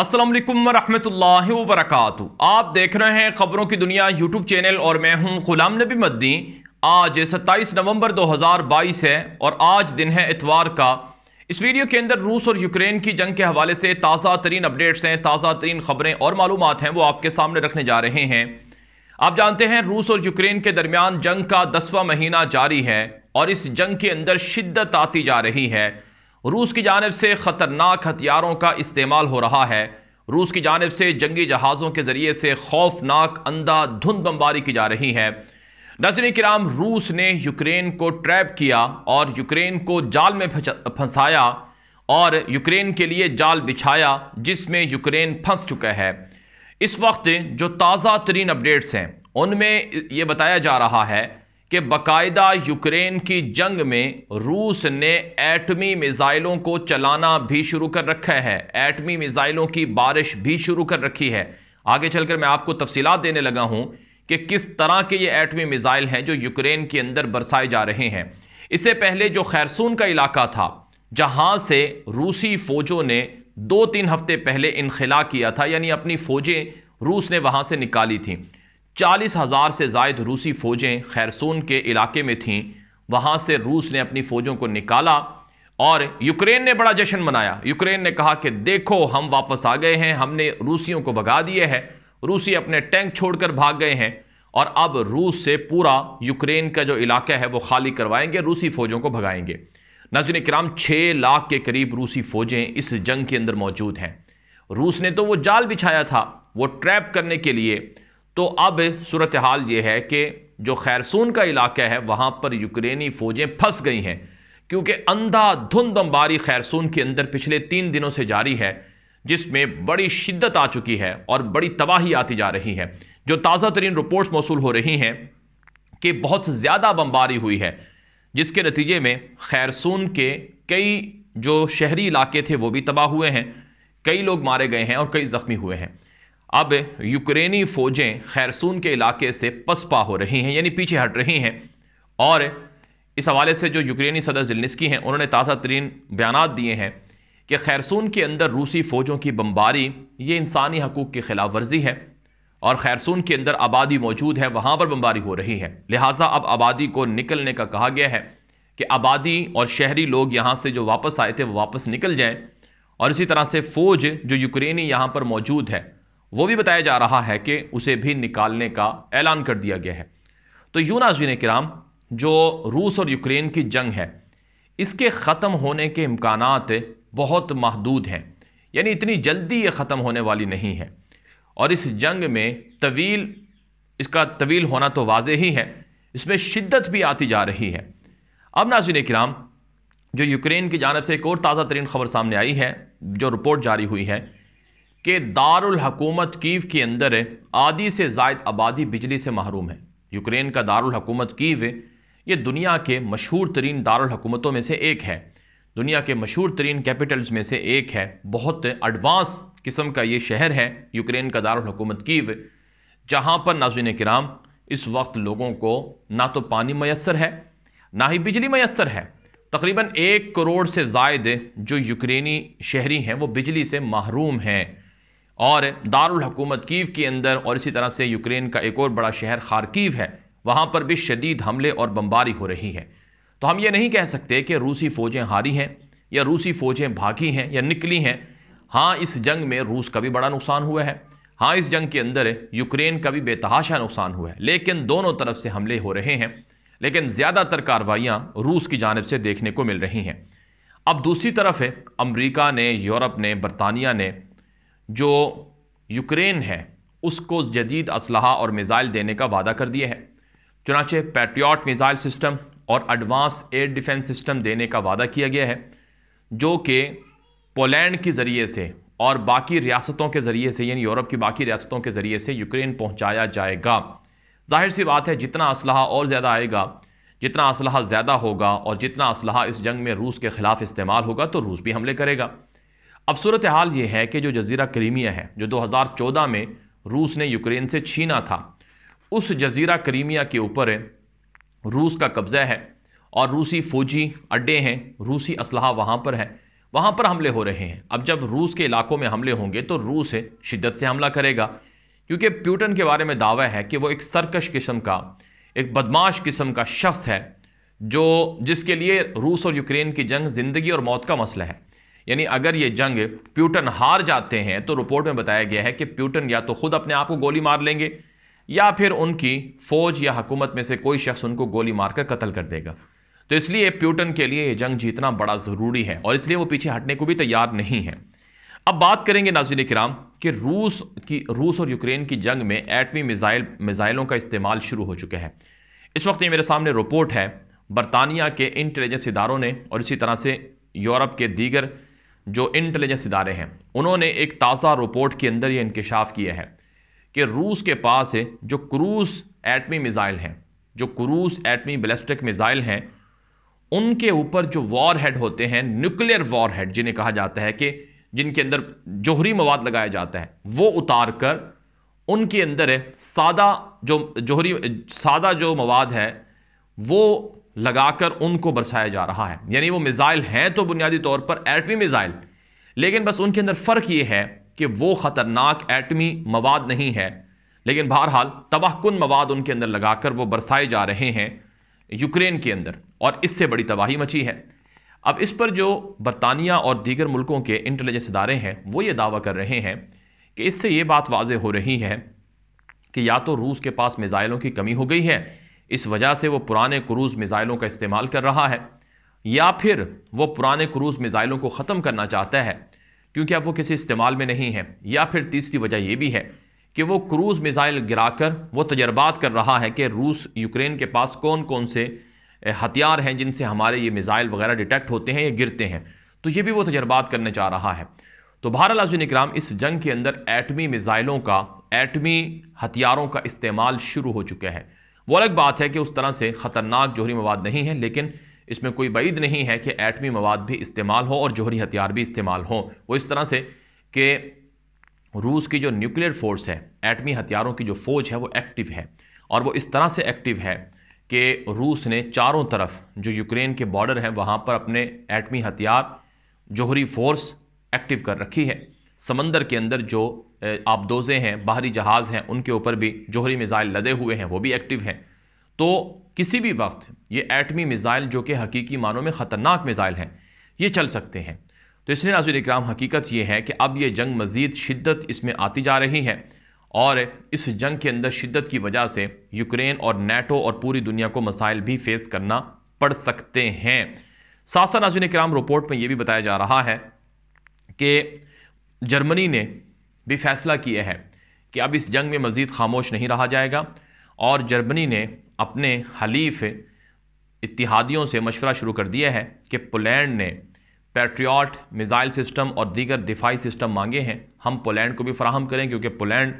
असलम वरहमल वरक आप देख रहे हैं ख़बरों की दुनिया यूट्यूब चैनल और मैं हूं गुलाम नबी मद्दी आज 27 नवंबर 2022 है और आज दिन है इतवार का इस वीडियो के अंदर रूस और यूक्रेन की जंग के हवाले से ताज़ा तरीन अपडेट्स हैं ताज़ा तरीन ख़बरें और मालूम हैं वो आपके सामने रखने जा रहे हैं आप जानते हैं रूस और यूक्रेन के दरमियान जंग का दसवां महीना जारी है और इस जंग के अंदर शिद्दत आती जा रही है रूस की जानब से ख़तरनाक हथियारों का इस्तेमाल हो रहा है रूस की जानब से जंगी जहाज़ों के ज़रिए से खौफनाक अंधा धुंध बमबारी की जा रही है नजर कराम रूस ने यूक्रेन को ट्रैप किया और यूक्रेन को जाल में फंसाया और यूक्रेन के लिए जाल बिछाया जिसमें यूक्रेन फंस चुका है इस वक्त जो ताज़ा तरीन अपडेट्स हैं उनमें ये बताया जा रहा है कि बाकायदा यूक्रेन की जंग में रूस ने एटमी मिज़ाइलों को चलाना भी शुरू कर रखा है एटमी मिज़ाइलों की बारिश भी शुरू कर रखी है आगे चलकर मैं आपको तफसीत देने लगा हूँ कि किस तरह के ये एटमी मिज़ाइल हैं जो यूक्रेन के अंदर बरसाए जा रहे हैं इससे पहले जो खैरसून का इलाका था जहाँ से रूसी फ़ौजों ने दो तीन हफ्ते पहले इनखिला किया था यानी अपनी फ़ौजें रूस ने वहाँ से निकाली थी चालीस हज़ार से जायद रूसी फ़ौजें खैरसून के इलाके में थीं वहाँ से रूस ने अपनी फ़ौजों को निकाला और यूक्रेन ने बड़ा जश्न मनाया यूक्रेन ने कहा कि देखो हम वापस आ गए हैं हमने रूसियों को भगा दिए हैं रूसी अपने टैंक छोड़कर भाग गए हैं और अब रूस से पूरा यूक्रेन का जो इलाका है वो खाली करवाएंगे रूसी फ़ौजों को भगाएंगे नजर कराम छः लाख के करीब रूसी फ़ौजें इस जंग के अंदर मौजूद हैं रूस ने तो वो जाल बिछाया था वो ट्रैप करने के लिए तो अब सूरत हाल ये है कि जो खैरसून का इलाका है वहाँ पर यूक्रेनी फ़ौजें फंस गई हैं क्योंकि धुंध बम्बारी खैरसून के अंदर पिछले तीन दिनों से जारी है जिसमें बड़ी शिद्दत आ चुकी है और बड़ी तबाही आती जा रही है जो ताज़ा तरीन रिपोर्ट्स मौसू हो रही हैं कि बहुत ज़्यादा बमबारी हुई है जिसके नतीजे में खैरसून के कई जो शहरी इलाके थे वो भी तबाह हुए हैं कई लोग मारे गए हैं और कई ज़ख्मी हुए हैं अब यूक्रेनी फ़ौजें खैरसून के इलाके से पसपा हो रही हैं यानी पीछे हट रही हैं और इस हवाले से जो यूक्रेनी सदर जिलनिस्की हैं उन्होंने ताज़ा तरीन बयान दिए हैं कि खैरसून के अंदर रूसी फ़ौजों की बमबारी ये इंसानी हकूक़ की खिलाफ वर्जी है और खैरसून के अंदर आबादी मौजूद है वहाँ पर बमबारी हो रही है लिहाजा अब आबादी को निकलने का कहा गया है कि आबादी और शहरी लोग यहाँ से जो वापस आए थे वो वापस निकल जाएँ और इसी तरह से फ़ौज जो यूक्रेनी यहाँ पर मौजूद है वो भी बताया जा रहा है कि उसे भी निकालने का ऐलान कर दिया गया है तो यू नाजीन कराम जो रूस और यूक्रेन की जंग है इसके ख़त्म होने के इम्कान बहुत महदूद हैं यानी इतनी जल्दी ये ख़त्म होने वाली नहीं है और इस जंग में तवील इसका तवील होना तो वाज ही है इसमें शिद्दत भी आती जा रही है अब नाजिन कराम जो यूक्रेन की जानब से एक और ताज़ा तरीन खबर सामने आई है जो रिपोर्ट जारी हुई है कि दारुल हकूमत कीव के अंदर है आधी से जायद आबादी बिजली से महरूम है यूक्रेन का दारुल हकूमत कीव है ये दुनिया के मशहूर तरीन दारुल हकूमतों में से एक है दुनिया के मशहूर तरीन कैपिटल्स में से एक है बहुत एडवांस किस्म का ये शहर है यूक्रेन का दारुल हकूमत कीव जहाँ पर नाजुन कराम इस वक्त लोगों को ना तो पानी मैसर है ना ही बिजली मैसर है तकरीबन एक करोड़ से जायद जो यूक्रेनी शहरी हैं वो बिजली से महरूम हैं और दारुल हकूमत कीव के अंदर और इसी तरह से यूक्रेन का एक और बड़ा शहर खारकीव है वहाँ पर भी शदीद हमले और बमबारी हो रही है तो हम ये नहीं कह सकते कि रूसी फ़ौजें हारी हैं या रूसी फ़ौजें भागी हैं या निकली हैं हाँ इस जंग में रूस का भी बड़ा नुकसान हुआ है हाँ इस जंग के अंदर यूक्रेन का भी बेतहाशा नुकसान हुआ है लेकिन दोनों तरफ से हमले हो रहे हैं लेकिन ज़्यादातर कार्रवाइयाँ रूस की जानब से देखने को मिल रही हैं अब दूसरी तरफ है अमरीका ने यूरोप ने बरतानिया ने जो यूक्रेन है उसको जदीद असलहा और मिज़ाइल देने का वादा कर दिया है चुनाचे पैट्रियाट मिज़ाइल सिस्टम और एडवांस एयर डिफेंस सिस्टम देने का वादा किया गया है जो कि पोलैंड के ज़रिए से और बाकी रियासतों के ज़रिए से यानी यूरोप की बाकी रियासतों के ज़रिए से यूक्रेन पहुँचाया जाएगा जाहिर सी बात है जितना असलहा और ज़्यादा आएगा जितना असलहा ज़्यादा होगा और जितना असलहा इस जंग में रूस के ख़िलाफ़ इस्तेमाल होगा तो रूस भी हमले करेगा अब सूरत हाल ये है कि जो जजीरा क्रीमिया है जो 2014 में रूस ने यूक्रेन से छीना था उस जजीरा क्रीमिया के ऊपर रूस का कब्ज़ा है और रूसी फ़ौजी अड्डे हैं रूसी असलाह वहाँ पर है वहाँ पर हमले हो रहे हैं अब जब रूस के इलाकों में हमले होंगे तो रूस शिद्दत से हमला करेगा क्योंकि प्यूटन के बारे में दावा है कि वो एक सरकश किस्म का एक बदमाश किस्म का शख्स है जो जिसके लिए रूस और यूक्रेन की जंग ज़िंदगी और मौत का मसला है यानी अगर ये जंग प्यूटन हार जाते हैं तो रिपोर्ट में बताया गया है कि प्यूटन या तो खुद अपने आप को गोली मार लेंगे या फिर उनकी फौज या हुकूमत में से कोई शख्स उनको गोली मारकर कत्ल कर देगा तो इसलिए प्यूटन के लिए यह जंग जीतना बड़ा ज़रूरी है और इसलिए वो पीछे हटने को भी तैयार नहीं है अब बात करेंगे नाजिन कराम कि रूस की रूस और यूक्रेन की जंग में एटमी मिज़ाइल मिज़ाइलों का इस्तेमाल शुरू हो चुका है इस वक्त ये मेरे सामने रिपोर्ट है बरतानिया के इंटेलिजेंस इदारों ने और इसी तरह से यूरोप के दीगर जो इंटेलिजेंस इदारे हैं उन्होंने एक ताज़ा रिपोर्ट के अंदर ये इंकशाफ किया है कि रूस के पास है जो क्रूज एटमी मिज़ाइल हैं जो क्रूज एटमी बलिस्टिक मिज़ाइल हैं उनके ऊपर जो वॉर हेड होते हैं न्यूक्लियर वॉर हेड जिन्हें कहा जाता है कि जिनके अंदर जोहरी मवाद लगाया जाता है वो उतार कर उनके अंदर सादा जो जोहरी सादा जो मवाद है वो लगाकर उनको बरसाया जा रहा है यानी वो मिसाइल हैं तो बुनियादी तौर पर एटमी मिज़ाइल लेकिन बस उनके अंदर फ़र्क ये है कि वो ख़तरनाक एटमी मवाद नहीं है लेकिन बहरहाल तबाहकुन मवाद उनके अंदर लगाकर वो बरसाए जा रहे हैं यूक्रेन के अंदर और इससे बड़ी तबाही मची है अब इस पर जो बरतानिया और दीगर मुल्कों के इंटेलिजेंस इदारे हैं वो ये दावा कर रहे हैं कि इससे ये बात वाज हो रही है कि या तो रूस के पास मिज़ाइलों की कमी हो गई है इस वजह से वो पुराने क्रूज़ मिज़ाइलों का इस्तेमाल कर रहा है या फिर वो पुराने क्रूज़ मिज़ाइलों को ख़त्म करना चाहता है क्योंकि अब वो किसी इस्तेमाल में नहीं है या फिर तीसरी वजह यह भी है कि वो क्रूज़ मिसाइल गिराकर वो तजर्बात कर रहा है कि रूस यूक्रेन के पास कौन कौन से हथियार हैं जिनसे हमारे ये मिसाइल वगैरह डिटेक्ट होते हैं या गिरते हैं तो ये भी वो तजर्बात करने चाह रहा है तो बहरहाल अजुन इक्राम इस जंग के अंदर एटमी मिज़ाइलों का एटमी हथियारों का इस्तेमाल शुरू हो चुका है वो अलग बात है कि उस तरह से ख़तरनाक जोहरी मवाद नहीं है लेकिन इसमें कोई बैद नहीं है कि एटमी मवाद भी इस्तेमाल हो और जोहरी हथियार भी इस्तेमाल हों वो इस तरह से कि रूस की जो न्यूक्लियर फोर्स है एटमी हथियारों की जो फ़ौज है वो एक्टिव है और वो इस तरह से एक्टिव है कि रूस ने चारों तरफ जो यूक्रेन के बॉर्डर हैं वहाँ पर अपने एटमी हथियार जोहरी फोर्स एक्टिव कर रखी है समंदर के अंदर जो आबदोजे हैं बाहरी जहाज़ हैं उनके ऊपर भी जोहरी मिज़ाइल लदे हुए हैं वो भी एक्टिव हैं तो किसी भी वक्त ये एटमी मिज़ाइल जो कि हकीकी मानों में ख़तरनाक मिज़ाइल हैं ये चल सकते हैं तो इसलिए नाजुल इक्राम हकीकत ये है कि अब ये जंग मज़ीद शिद्दत इसमें आती जा रही है और इस जंग के अंदर शिद्दत की वजह से यूक्रेन और नेटो और पूरी दुनिया को मसाइल भी फेस करना पड़ सकते हैं साथ साथ नाजुल इक्राम रिपोर्ट में ये भी बताया जा रहा है कि जर्मनी ने भी फैसला किया है कि अब इस जंग में मज़ीद खामोश नहीं रहा जाएगा और जर्मनी ने अपने हलीफ इतिहादियों से मशवरा शुरू कर दिया है कि पोलैंड ने पैट्रियाट मिज़ाइल सिस्टम और दीगर दिफाई सिस्टम मांगे हैं हम पोलैंड को भी फ्राहम करें क्योंकि पोलैंड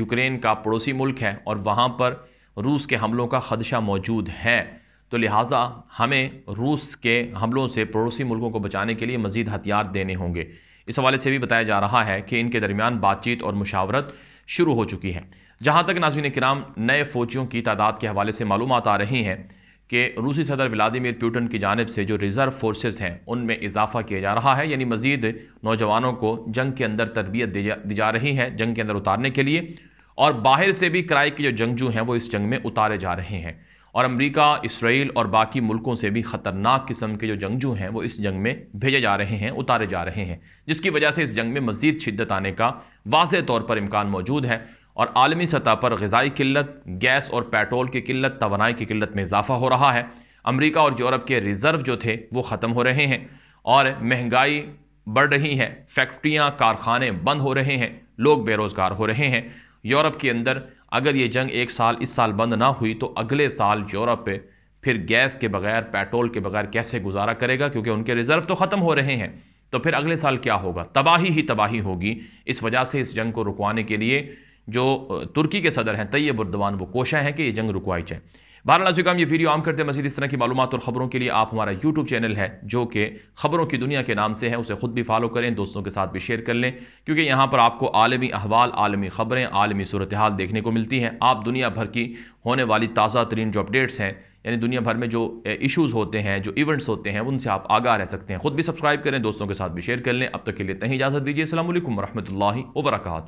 यूक्रेन का पड़ोसी मुल्क है और वहाँ पर रूस के हमलों का खदशा मौजूद है तो लिहाजा हमें रूस के हमलों से पड़ोसी मुल्कों को बचाने के लिए मज़ीद हथियार देने होंगे इस हवाले से भी बताया जा रहा है कि इनके दरमियान बातचीत और मुशावरत शुरू हो चुकी है जहाँ तक नाजीन कराम नए फौजियों की तादाद के हवाले से मालूम आ रही हैं कि रूसी सदर व्लादिमिर प्यूटन की जानब से जो रिज़र्व फोर्सेज़ हैं उनमें इजाफा किया जा रहा है यानी मज़ीद नौजवानों को जंग के अंदर तरबियत दी जा, दी जा रही है जंग के अंदर उतारने के लिए और बाहर से भी कराई के जो जंगजू हैं वो इस जंग में उतारे जा रहे हैं और अमेरिका इसराइल और बाकी मुल्कों से भी ख़तरनाक किस्म के जो जंगजू हैं वो इस जंग में भेजे जा रहे हैं उतारे जा रहे हैं जिसकी वजह से इस जंग में मज़ीद शिद्दत आने का वाज तौर पर इम्कान मौजूद है और आलमी सतह पर गजाई किल्लत गैस और पेट्रोल की किल्लत तोनाई की किल्लत में इजाफा हो रहा है अमरीका और यूरोप के रिज़र्व जो थे वो ख़त्म हो रहे हैं और महंगाई बढ़ रही है फैक्ट्रियाँ कारखाने बंद हो रहे हैं लोग बेरोज़गार हो रहे हैं यूरोप के अंदर अगर ये जंग एक साल इस साल बंद ना हुई तो अगले साल यूरोप पे फिर गैस के बगैर पेट्रोल के बगैर कैसे गुजारा करेगा क्योंकि उनके रिजर्व तो ख़त्म हो रहे हैं तो फिर अगले साल क्या होगा तबाही ही तबाही होगी इस वजह से इस जंग को रुकवाने के लिए जो तुर्की के सदर हैं तैयब उर्दवान वो कोशा है कि ये जंग रुकवाई जाए बहरहाल नाजुकाम ये वीडियो आम करते मजीद इस तरह की मालूम और ख़बरों के लिए आप हमारा यूट्यूब चैनल है जो कि खबरों की दुनिया के नाम से है उसे खुद भी फॉलो करें दोस्तों के साथ भी शेयर कर लें क्योंकि यहाँ पर आपको आलमी अहवाल आलमी ख़बरें आलमी सूरत हाल देखने को मिलती हैं आप दुनिया भर की होने वाली ताज़ा तरीन जो अपडेट्स हैं यानी दुनिया भर में जो इश्यूज़ होते हैं जो इवेंट्स होते हैं उनसे आप आगाह रह सकते हैं खुद भी सब्सक्राइब करें दोस्तों के साथ भी शेयर कर लें अब तक के लिए इतना इजाज़त दीजिए असल वरहमल वर्का